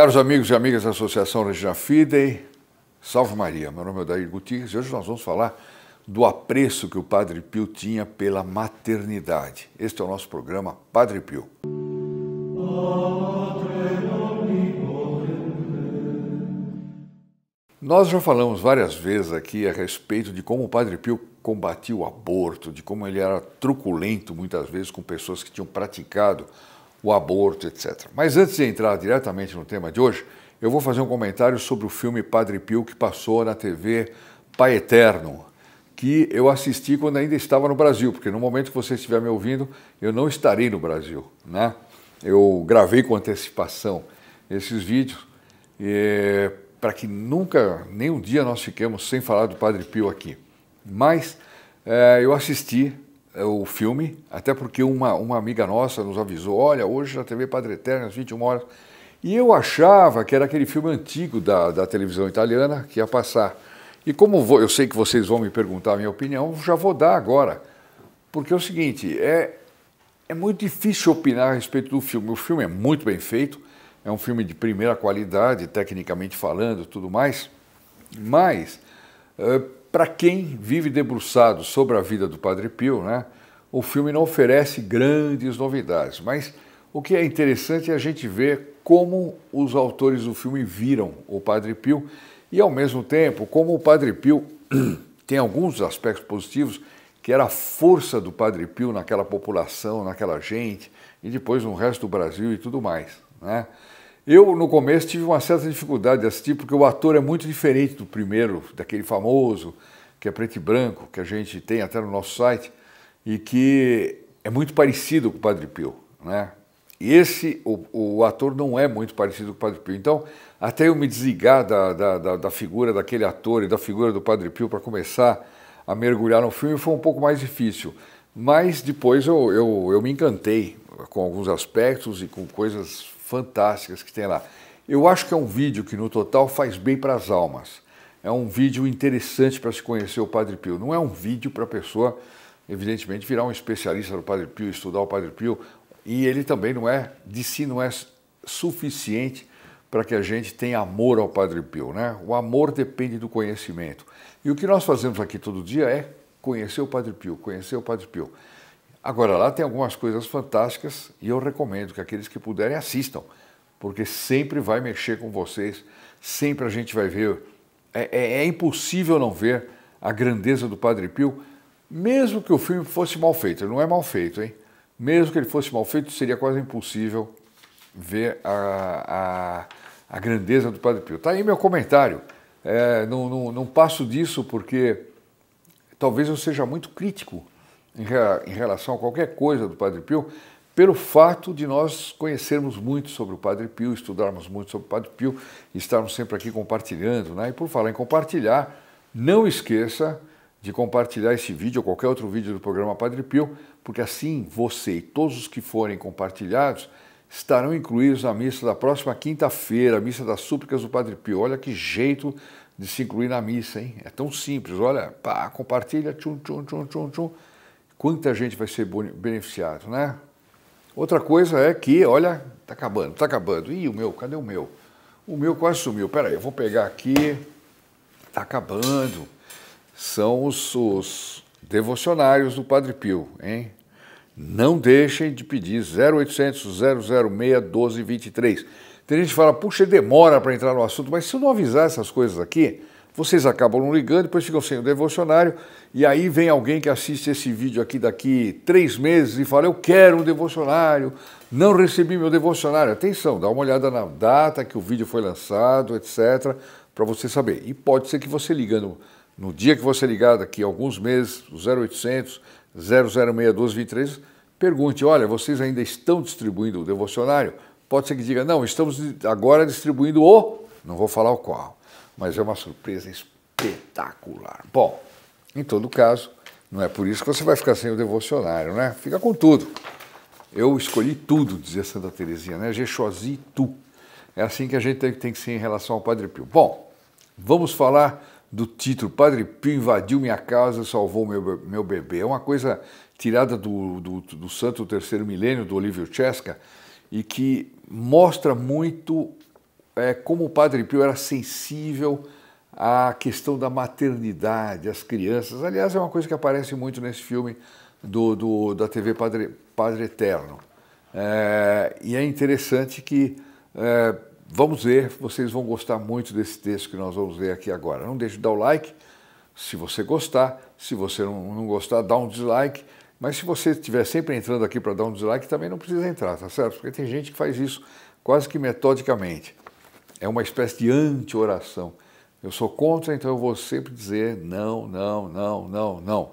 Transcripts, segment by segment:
Caros amigos e amigas da Associação Regina Fidei, salve Maria, meu nome é Odair Gutierrez e hoje nós vamos falar do apreço que o Padre Pio tinha pela maternidade. Este é o nosso programa Padre Pio. Nós já falamos várias vezes aqui a respeito de como o Padre Pio combatia o aborto, de como ele era truculento muitas vezes com pessoas que tinham praticado o aborto, etc. Mas antes de entrar diretamente no tema de hoje, eu vou fazer um comentário sobre o filme Padre Pio que passou na TV Pai Eterno, que eu assisti quando ainda estava no Brasil, porque no momento que você estiver me ouvindo, eu não estarei no Brasil, né? Eu gravei com antecipação esses vídeos para que nunca, nem um dia nós fiquemos sem falar do Padre Pio aqui. Mas é, eu assisti é, o filme, até porque uma, uma amiga nossa nos avisou, olha, hoje na TV Padre Eterno, às 21 horas. E eu achava que era aquele filme antigo da, da televisão italiana que ia passar. E como vou, eu sei que vocês vão me perguntar a minha opinião, já vou dar agora. Porque é o seguinte, é, é muito difícil opinar a respeito do filme. O filme é muito bem feito, é um filme de primeira qualidade, tecnicamente falando, tudo mais. Mas... Eh, para quem vive debruçado sobre a vida do Padre Pio, né, o filme não oferece grandes novidades, mas o que é interessante é a gente ver como os autores do filme viram o Padre Pio e, ao mesmo tempo, como o Padre Pio tem alguns aspectos positivos, que era a força do Padre Pio naquela população, naquela gente, e depois no resto do Brasil e tudo mais. Né? Eu, no começo, tive uma certa dificuldade de assistir, porque o ator é muito diferente do primeiro, daquele famoso, que é preto e branco, que a gente tem até no nosso site, e que é muito parecido com o Padre Pio, né? E esse, o, o ator não é muito parecido com o Padre Pio. Então, até eu me desligar da, da, da, da figura daquele ator e da figura do Padre Pio para começar a mergulhar no filme foi um pouco mais difícil. Mas depois eu, eu, eu me encantei com alguns aspectos e com coisas fantásticas que tem lá. Eu acho que é um vídeo que no total faz bem para as almas. É um vídeo interessante para se conhecer o Padre Pio. Não é um vídeo para a pessoa, evidentemente, virar um especialista do Padre Pio, estudar o Padre Pio. E ele também não é, de si não é suficiente para que a gente tenha amor ao Padre Pio, né? O amor depende do conhecimento. E o que nós fazemos aqui todo dia é conhecer o Padre Pio, conhecer o Padre Pio. Agora, lá tem algumas coisas fantásticas e eu recomendo que aqueles que puderem assistam, porque sempre vai mexer com vocês, sempre a gente vai ver. É, é, é impossível não ver a grandeza do Padre Pio, mesmo que o filme fosse mal feito. Ele não é mal feito, hein? Mesmo que ele fosse mal feito, seria quase impossível ver a, a, a grandeza do Padre Pio. Está aí meu comentário. É, não, não, não passo disso porque talvez eu seja muito crítico em relação a qualquer coisa do Padre Pio, pelo fato de nós conhecermos muito sobre o Padre Pio, estudarmos muito sobre o Padre Pio, estarmos sempre aqui compartilhando. Né? E por falar em compartilhar, não esqueça de compartilhar esse vídeo ou qualquer outro vídeo do programa Padre Pio, porque assim você e todos os que forem compartilhados estarão incluídos na missa da próxima quinta-feira, a missa das súplicas do Padre Pio. Olha que jeito de se incluir na missa, hein? É tão simples, olha, pá, compartilha, tchum, tchum, tchum, tchum, tchum quanta gente vai ser beneficiado, né? Outra coisa é que, olha, tá acabando, tá acabando. Ih, o meu, cadê o meu? O meu quase sumiu. Pera aí, eu vou pegar aqui. Tá acabando. São os, os devocionários do Padre Pio, hein? Não deixem de pedir 0800 006 1223. Tem gente que fala, puxa, demora para entrar no assunto, mas se eu não avisar essas coisas aqui, vocês acabam não ligando, depois ficam sem o devocionário, e aí vem alguém que assiste esse vídeo aqui daqui três meses e fala: Eu quero um devocionário, não recebi meu devocionário. Atenção, dá uma olhada na data que o vídeo foi lançado, etc., para você saber. E pode ser que você ligando no dia que você ligar daqui alguns meses, 0800 006 23, pergunte: Olha, vocês ainda estão distribuindo o devocionário? Pode ser que diga: Não, estamos agora distribuindo o. Não vou falar o qual mas é uma surpresa espetacular. Bom, em todo caso, não é por isso que você vai ficar sem o devocionário, né? Fica com tudo. Eu escolhi tudo, dizia Santa Teresinha, né? Gechosi tu. É assim que a gente tem, tem que ser em relação ao Padre Pio. Bom, vamos falar do título. Padre Pio invadiu minha casa, salvou meu, meu bebê. É uma coisa tirada do, do, do Santo Terceiro Milênio, do Olívio Chesca, e que mostra muito é, como o Padre Pio era sensível à questão da maternidade, às crianças. Aliás, é uma coisa que aparece muito nesse filme do, do da TV Padre, Padre Eterno. É, e é interessante que é, vamos ver, vocês vão gostar muito desse texto que nós vamos ler aqui agora. Não deixe de dar o like se você gostar, se você não, não gostar, dá um dislike. Mas se você estiver sempre entrando aqui para dar um dislike, também não precisa entrar, tá certo? Porque tem gente que faz isso quase que metodicamente. É uma espécie de anti-oração. Eu sou contra, então eu vou sempre dizer não, não, não, não, não.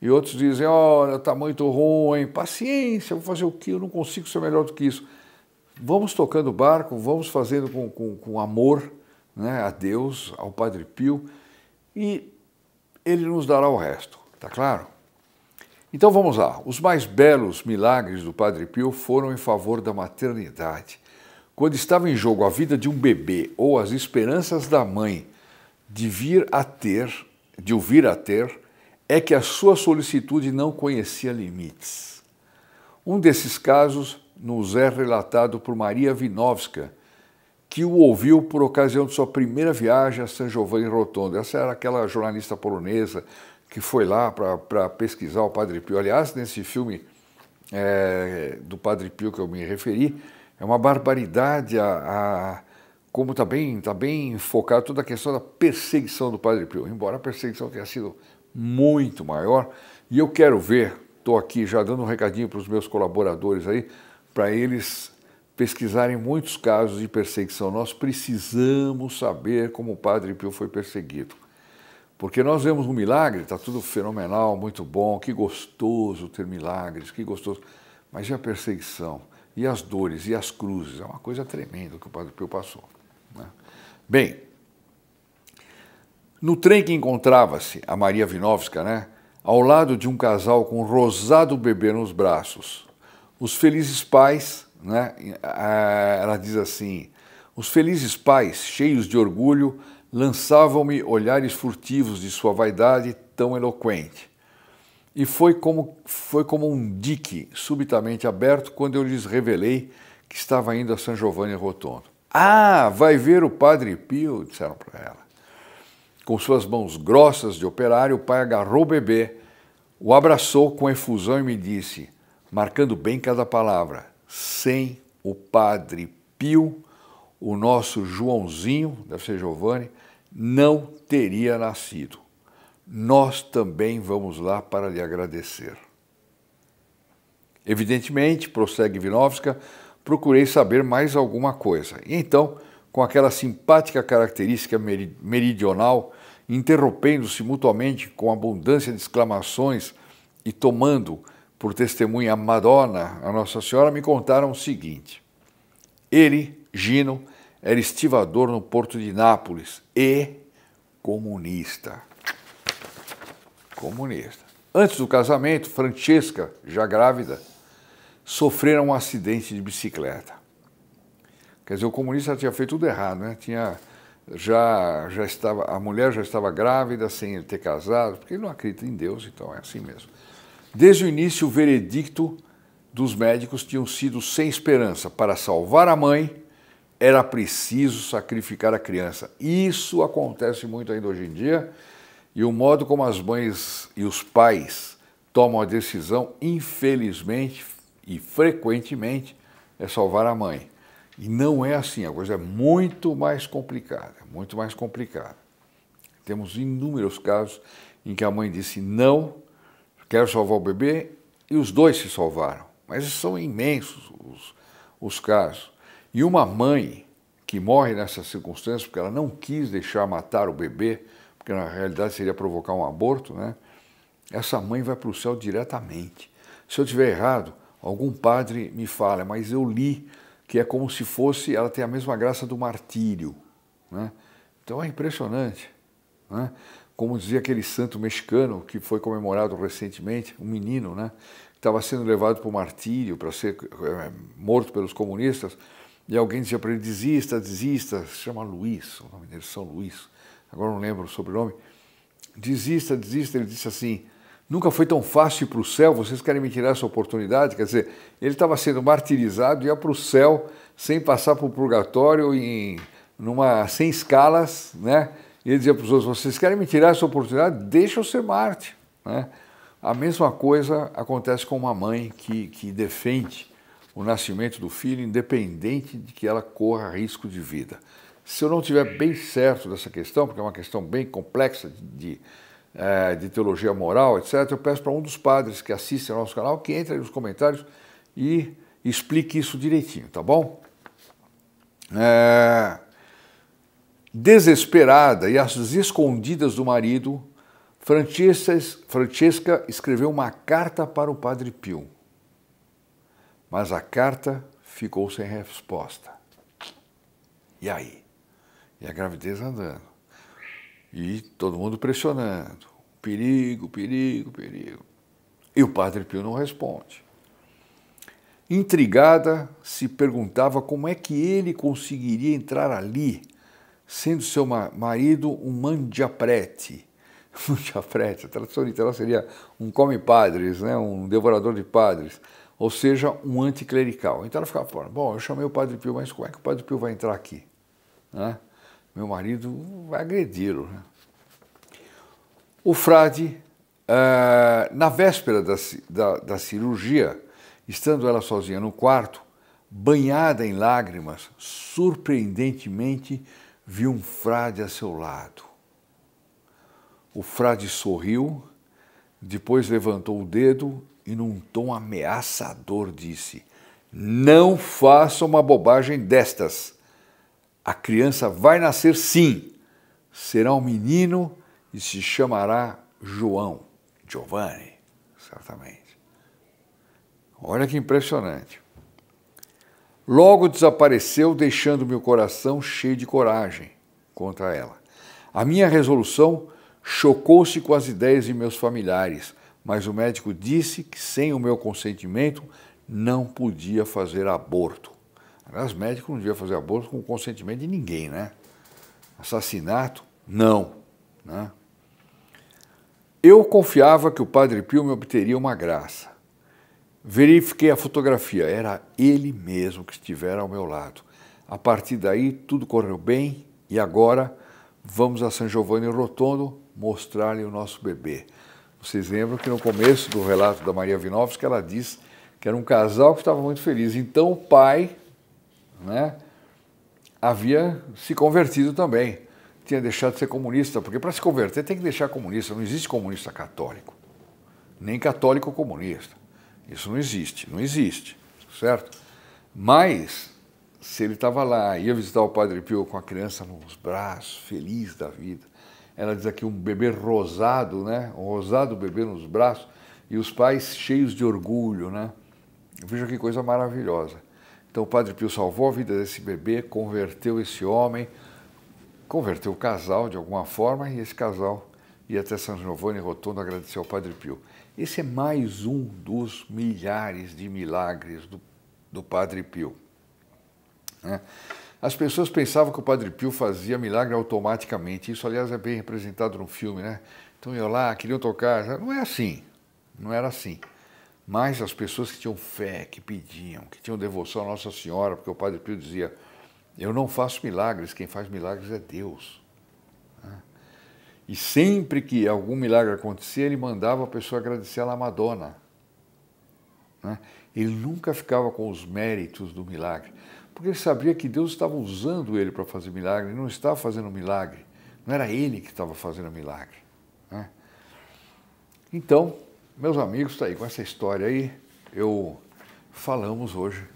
E outros dizem, olha, está muito ruim, paciência, vou fazer o que? Eu não consigo ser melhor do que isso. Vamos tocando o barco, vamos fazendo com, com, com amor né, a Deus, ao Padre Pio, e ele nos dará o resto, tá claro? Então vamos lá. Os mais belos milagres do Padre Pio foram em favor da maternidade. Quando estava em jogo a vida de um bebê ou as esperanças da mãe de vir a ter, de o vir a ter, é que a sua solicitude não conhecia limites. Um desses casos nos é relatado por Maria Vinovska, que o ouviu por ocasião de sua primeira viagem a San Giovanni Rotondo. Essa era aquela jornalista polonesa que foi lá para pesquisar o Padre Pio. Aliás, nesse filme é, do Padre Pio que eu me referi, é uma barbaridade a, a como está bem, tá bem focado toda a questão da perseguição do Padre Pio, embora a perseguição tenha sido muito maior. E eu quero ver, estou aqui já dando um recadinho para os meus colaboradores aí, para eles pesquisarem muitos casos de perseguição. Nós precisamos saber como o Padre Pio foi perseguido. Porque nós vemos um milagre, está tudo fenomenal, muito bom, que gostoso ter milagres, que gostoso. Mas e a perseguição? e as dores e as cruzes. É uma coisa tremenda que o Padre Pio passou. Né? Bem, no trem que encontrava-se a Maria Vinovska, né, ao lado de um casal com um rosado bebê nos braços, os felizes pais, né, ah, ela diz assim, os felizes pais, cheios de orgulho, lançavam-me olhares furtivos de sua vaidade tão eloquente. E foi como, foi como um dique subitamente aberto quando eu lhes revelei que estava indo a San Giovanni Rotondo. Ah, vai ver o Padre Pio, disseram para ela. Com suas mãos grossas de operário, o pai agarrou o bebê, o abraçou com efusão e me disse, marcando bem cada palavra: sem o Padre Pio, o nosso Joãozinho, deve ser Giovanni, não teria nascido nós também vamos lá para lhe agradecer. Evidentemente, prossegue Vinovska, procurei saber mais alguma coisa. E então, com aquela simpática característica meridional, interrompendo-se mutuamente com abundância de exclamações e tomando por testemunha a Madonna, a Nossa Senhora, me contaram o seguinte. Ele, Gino, era estivador no porto de Nápoles e comunista comunista. Antes do casamento, Francesca, já grávida, sofrera um acidente de bicicleta. Quer dizer, o comunista tinha feito tudo errado, né? Tinha já já estava a mulher já estava grávida sem ele ter casado, porque ele não acredita em Deus, então é assim mesmo. Desde o início, o veredicto dos médicos tinham sido sem esperança. Para salvar a mãe, era preciso sacrificar a criança. Isso acontece muito ainda hoje em dia. E o modo como as mães e os pais tomam a decisão, infelizmente e frequentemente, é salvar a mãe. E não é assim, a coisa é muito mais complicada, muito mais complicada. Temos inúmeros casos em que a mãe disse não, quero salvar o bebê, e os dois se salvaram. Mas são imensos os, os casos. E uma mãe que morre nessas circunstâncias porque ela não quis deixar matar o bebê, que na realidade seria provocar um aborto, né? Essa mãe vai para o céu diretamente. Se eu tiver errado, algum padre me fala, mas eu li que é como se fosse, ela tem a mesma graça do martírio, né? Então é impressionante, né? Como dizia aquele santo mexicano que foi comemorado recentemente, um menino, né? Estava sendo levado para o martírio, para ser é, morto pelos comunistas, e alguém dizia para ele, desista, desista, se chama Luiz, o nome dele São Luiz agora não lembro o sobrenome, desista, desista. Ele disse assim: nunca foi tão fácil ir para o céu, vocês querem me tirar essa oportunidade? Quer dizer, ele estava sendo martirizado e ia para o céu sem passar para o purgatório, em, numa, sem escalas, né? E ele dizia para os outros: vocês querem me tirar essa oportunidade? Deixa eu ser Marte, né? A mesma coisa acontece com uma mãe que, que defende o nascimento do filho, independente de que ela corra risco de vida. Se eu não tiver bem certo dessa questão, porque é uma questão bem complexa de, de, eh, de teologia moral, etc., eu peço para um dos padres que assiste ao nosso canal que entre nos comentários e explique isso direitinho, tá bom? É... Desesperada e às escondidas do marido, Francesca escreveu uma carta para o padre Pio, mas a carta ficou sem resposta. E aí? E a gravidez andando. E todo mundo pressionando. Perigo, perigo, perigo. E o padre Pio não responde. Intrigada, se perguntava como é que ele conseguiria entrar ali, sendo seu marido um mandiaprete. Mandiaprete, a tradução literal seria um come-padres, né? um devorador de padres, ou seja, um anticlerical. Então ela ficava falando, bom, eu chamei o Padre Pio, mas como é que o Padre Pio vai entrar aqui? Né? meu marido agrediu. Né? O frade, uh, na véspera da, da, da cirurgia, estando ela sozinha no quarto, banhada em lágrimas, surpreendentemente viu um frade a seu lado. O frade sorriu, depois levantou o dedo e, num tom ameaçador, disse: Não faça uma bobagem destas. A criança vai nascer sim, será um menino e se chamará João, Giovanni, certamente. Olha que impressionante. Logo desapareceu, deixando meu coração cheio de coragem contra ela. A minha resolução chocou-se com as ideias de meus familiares, mas o médico disse que sem o meu consentimento não podia fazer aborto. Aliás, médico não devia fazer aborto com o consentimento de ninguém, né? Assassinato, não. Né? Eu confiava que o Padre Pio me obteria uma graça. Verifiquei a fotografia, era ele mesmo que estivera ao meu lado. A partir daí, tudo correu bem e agora vamos a San Giovanni Rotondo mostrar-lhe o nosso bebê. Vocês lembram que no começo do relato da Maria Vinovski ela diz que era um casal que estava muito feliz. Então o pai né, havia se convertido também. Tinha deixado de ser comunista, porque para se converter tem que deixar comunista. Não existe comunista católico, nem católico comunista. Isso não existe, não existe, certo? Mas, se ele estava lá, ia visitar o Padre Pio com a criança nos braços, feliz da vida, ela diz aqui um bebê rosado, né? Um rosado bebê nos braços e os pais cheios de orgulho, né? Veja que coisa maravilhosa. Então o Padre Pio salvou a vida desse bebê, converteu esse homem, converteu o casal de alguma forma e esse casal ia até São Giovanni Rotondo agradecer ao Padre Pio. Esse é mais um dos milhares de milagres do, do Padre Pio. Né? As pessoas pensavam que o Padre Pio fazia milagre automaticamente. Isso, aliás, é bem representado no filme, né? Então eu lá, queriam tocar. Não é assim. Não era assim mas as pessoas que tinham fé, que pediam, que tinham devoção à Nossa Senhora, porque o Padre Pio dizia: Eu não faço milagres, quem faz milagres é Deus. Né? E sempre que algum milagre acontecia, ele mandava a pessoa agradecer à Madonna. Né? Ele nunca ficava com os méritos do milagre, porque ele sabia que Deus estava usando ele para fazer milagre, ele não estava fazendo milagre, não era ele que estava fazendo milagre. Né? Então, meus amigos, está aí com essa história aí. Eu falamos hoje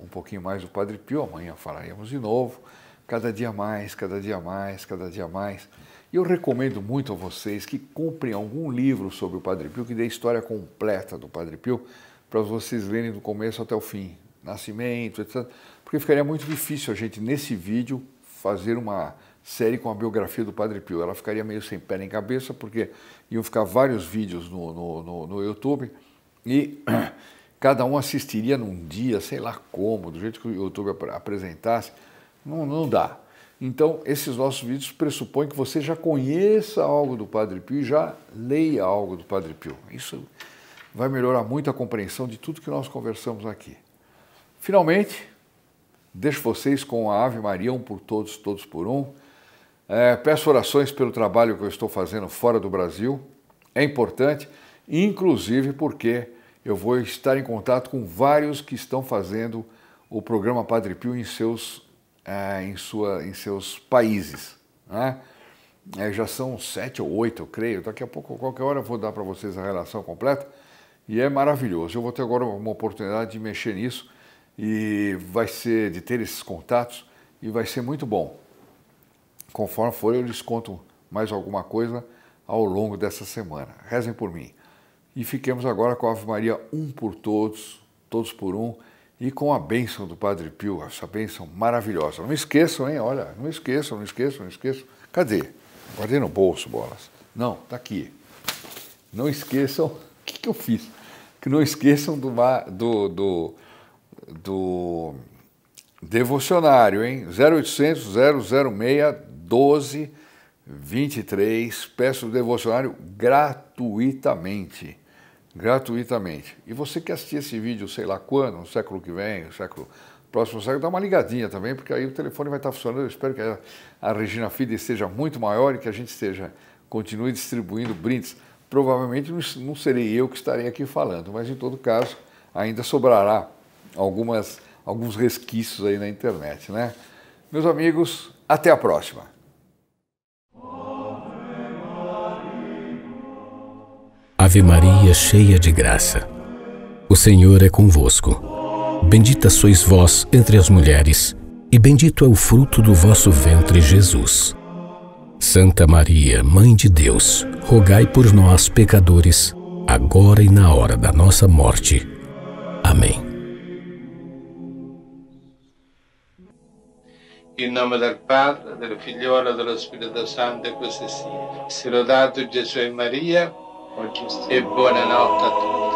um pouquinho mais do Padre Pio, amanhã falaremos de novo. Cada dia mais, cada dia mais, cada dia mais. E eu recomendo muito a vocês que comprem algum livro sobre o Padre Pio, que dê a história completa do Padre Pio, para vocês lerem do começo até o fim, nascimento, etc. Porque ficaria muito difícil a gente, nesse vídeo, fazer uma série com a biografia do Padre Pio. Ela ficaria meio sem pé nem cabeça, porque iam ficar vários vídeos no, no, no, no YouTube e cada um assistiria num dia, sei lá como, do jeito que o YouTube apresentasse. Não, não dá. Então, esses nossos vídeos pressupõem que você já conheça algo do Padre Pio e já leia algo do Padre Pio. Isso vai melhorar muito a compreensão de tudo que nós conversamos aqui. Finalmente, deixo vocês com a Ave Maria, um por todos, todos por um. É, peço orações pelo trabalho que eu estou fazendo fora do Brasil. É importante, inclusive porque eu vou estar em contato com vários que estão fazendo o programa Padre Pio em seus, é, em sua, em seus países. Né? É, já são sete ou oito, eu creio. Daqui a pouco, qualquer hora, eu vou dar para vocês a relação completa. E é maravilhoso. Eu vou ter agora uma oportunidade de mexer nisso e vai ser de ter esses contatos e vai ser muito bom. Conforme for, eu lhes conto mais alguma coisa ao longo dessa semana. Rezem por mim. E fiquemos agora com a Ave Maria, um por todos, todos por um, e com a bênção do Padre Pio, essa bênção maravilhosa. Não esqueçam, hein? Olha, não esqueçam, não esqueçam, não esqueçam. Cadê? Guardei no bolso, bolas. Não, tá aqui. Não esqueçam. O que, que eu fiz? Que não esqueçam do, do, do, do devocionário, hein? 0800 006 12, 23. Peço o devocionário gratuitamente. Gratuitamente. E você que assistir esse vídeo, sei lá quando, no século que vem, no século próximo século, dá uma ligadinha também, porque aí o telefone vai estar funcionando. Eu espero que a, Regina Fide esteja muito maior e que a gente esteja, continue distribuindo brindes. Provavelmente não, não serei eu que estarei aqui falando, mas em todo caso ainda sobrará algumas, alguns resquícios aí na internet, né? Meus amigos, até a próxima! Ave Maria, cheia de graça. O Senhor é convosco. Bendita sois vós entre as mulheres, e bendito é o fruto do vosso ventre, Jesus. Santa Maria, Mãe de Deus, rogai por nós, pecadores, agora e na hora da nossa morte. Amém. Em nome do Padre, do Filho e do Espírito Santo, e Se sia. Jesus e Maria or just it burning out that